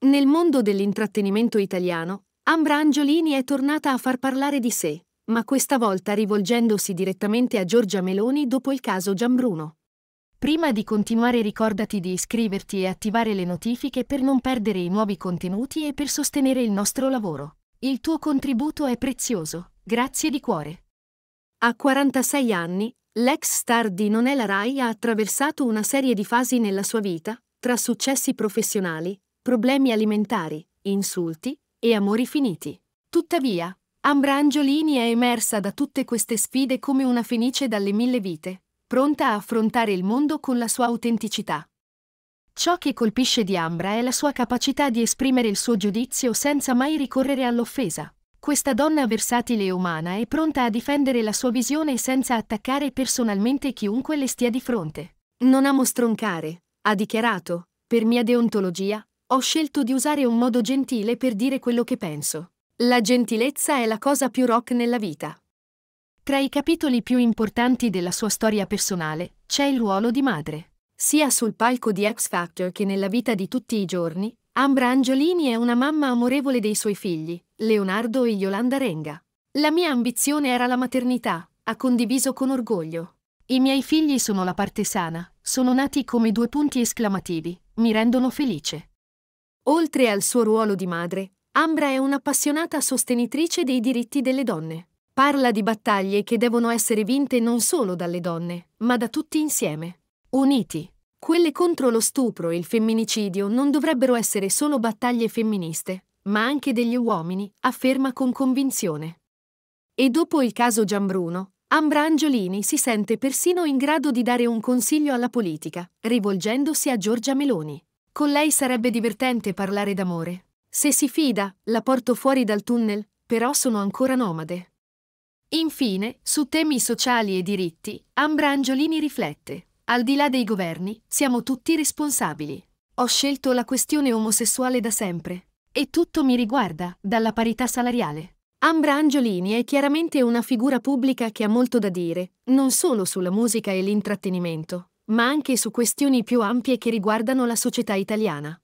Nel mondo dell'intrattenimento italiano, Ambra Angiolini è tornata a far parlare di sé, ma questa volta rivolgendosi direttamente a Giorgia Meloni dopo il caso Gianbruno. Prima di continuare ricordati di iscriverti e attivare le notifiche per non perdere i nuovi contenuti e per sostenere il nostro lavoro. Il tuo contributo è prezioso, grazie di cuore. A 46 anni, l'ex star di Non è la Rai ha attraversato una serie di fasi nella sua vita, tra successi professionali, problemi alimentari, insulti e amori finiti. Tuttavia, Ambra Angiolini è emersa da tutte queste sfide come una fenice dalle mille vite, pronta a affrontare il mondo con la sua autenticità. Ciò che colpisce di Ambra è la sua capacità di esprimere il suo giudizio senza mai ricorrere all'offesa. Questa donna versatile e umana è pronta a difendere la sua visione senza attaccare personalmente chiunque le stia di fronte. Non amo stroncare, ha dichiarato, per mia deontologia, ho scelto di usare un modo gentile per dire quello che penso. La gentilezza è la cosa più rock nella vita. Tra i capitoli più importanti della sua storia personale c'è il ruolo di madre. Sia sul palco di X Factor che nella vita di tutti i giorni, Ambra Angiolini è una mamma amorevole dei suoi figli, Leonardo e Yolanda Renga. La mia ambizione era la maternità, ha condiviso con orgoglio. I miei figli sono la parte sana, sono nati come due punti esclamativi, mi rendono felice. Oltre al suo ruolo di madre, Ambra è un'appassionata sostenitrice dei diritti delle donne. Parla di battaglie che devono essere vinte non solo dalle donne, ma da tutti insieme. Uniti. Quelle contro lo stupro e il femminicidio non dovrebbero essere solo battaglie femministe, ma anche degli uomini, afferma con convinzione. E dopo il caso Gianbruno, Ambra Angiolini si sente persino in grado di dare un consiglio alla politica, rivolgendosi a Giorgia Meloni. Con lei sarebbe divertente parlare d'amore. Se si fida, la porto fuori dal tunnel, però sono ancora nomade. Infine, su temi sociali e diritti, Ambra Angiolini riflette. Al di là dei governi, siamo tutti responsabili. Ho scelto la questione omosessuale da sempre. E tutto mi riguarda, dalla parità salariale. Ambra Angiolini è chiaramente una figura pubblica che ha molto da dire, non solo sulla musica e l'intrattenimento, ma anche su questioni più ampie che riguardano la società italiana.